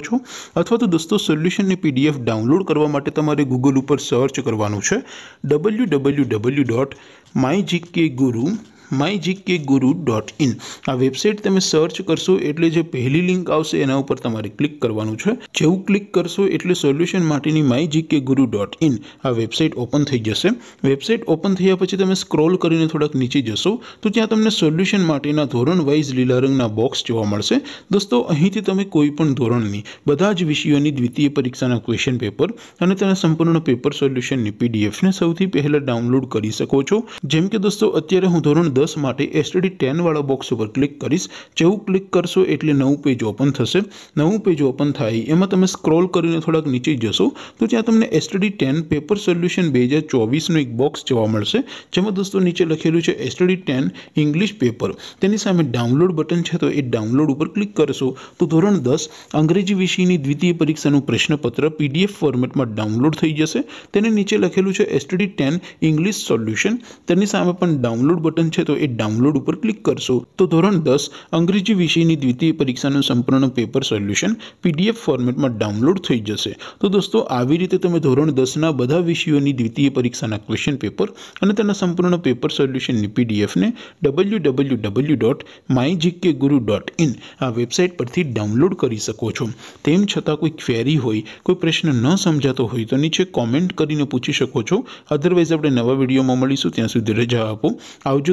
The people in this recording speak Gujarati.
ઓછું અથવા તો દોસ્તો સોલ્યુશન ની પીડીએફ ડાઉનલોડ કરવા માટે તમારે Google ઉપર સર્ચ કરવાનું છે www.mygkguru maijee.guru.in આ વેબસાઈટ તમે સર્ચ કરશો એટલે જે પહેલી લિંક આવશે તેના ઉપર તમારે ક્લિક કરવાનું છે જેવું ક્લિક કરશો એટલે સોલ્યુશન માટેની maijee.guru.in આ વેબસાઈટ ઓપન થઈ જશે વેબસાઈટ ઓપન થઈયા પછી તમે સ્ક્રોલ કરીને થોડક નીચે જશો તો ત્યાં તમને સોલ્યુશન માટેના ધોરણ વાઈઝ લીલરંગના બોક્સ જોવા મળશે દોસ્તો અહીંથી તમે કોઈ પણ ધોરણની બધા જ વિષયોની દ્વિતીય પરીક્ષાના ક્વેશ્ચન પેપર અને તેના સંપૂર્ણનો પેપર સોલ્યુશન ને પીડીએફ ને સૌથી પહેલા ડાઉનલોડ કરી શકો છો જેમ કે દોસ્તો અત્યારે હું ધોરણ દોસ્તો માટે STD 10 વાળો બોક્સ ઉપર ક્લિક કરશો જેવું ક્લિક કરશો એટલે નવું પેજ ઓપન થશે નવું પેજ ઓપન થાય એમાં તમે સ્ક્રોલ કરીને થોડક નીચે જશો તો ત્યાં તમને STD 10 પેપર સોલ્યુશન 2024 નો એક બોક્સ જોવા મળશે જેમાં દોસ્તો નીચે લખેલું છે STD 10 ઇંગ્લિશ પેપર તેની સામે ડાઉનલોડ બટન છે તો એ ડાઉનલોડ ઉપર ક્લિક કરશો તો ધોરણ 10 અંગ્રેજી વિષયની દ્વિતીય પરીક્ષાનું પ્રશ્નપત્ર PDF ફોર્મેટમાં ડાઉનલોડ થઈ જશે તેની નીચે લખેલું છે STD 10 ઇંગ્લિશ સોલ્યુશન તેની સામે પણ ડાઉનલોડ બટન છે તો ઈ ડાઉનલોડ ઉપર ક્લિક કરશો તો ધોરણ 10 અંગ્રેજી વિષયની દ્વિતીય પરીક્ષાનો સંપૂર્ણ પેપર સોલ્યુશન પીડીએફ ફોર્મેટમાં ડાઉનલોડ થઈ જશે તો દોસ્તો આવી રીતે તમે ધોરણ 10 ના બધા વિષયોની દ્વિતીય પરીક્ષાના ક્વેશ્ચન પેપર અને તેનો સંપૂર્ણનો પેપર સોલ્યુશન પીડીએફ ને www.mygkguru.in આ વેબસાઈટ પરથી ડાઉનલોડ કરી શકો છો તેમ છતાં કોઈ ક્વેરી હોય કોઈ પ્રશ્ન ન સમજતો હોય તો નીચે કમેન્ટ કરીને પૂછી શકો છો અધરવાઇઝ આપણે નવા વિડિયોમાં મળીશું ત્યાં સુધી રહેજો આવજો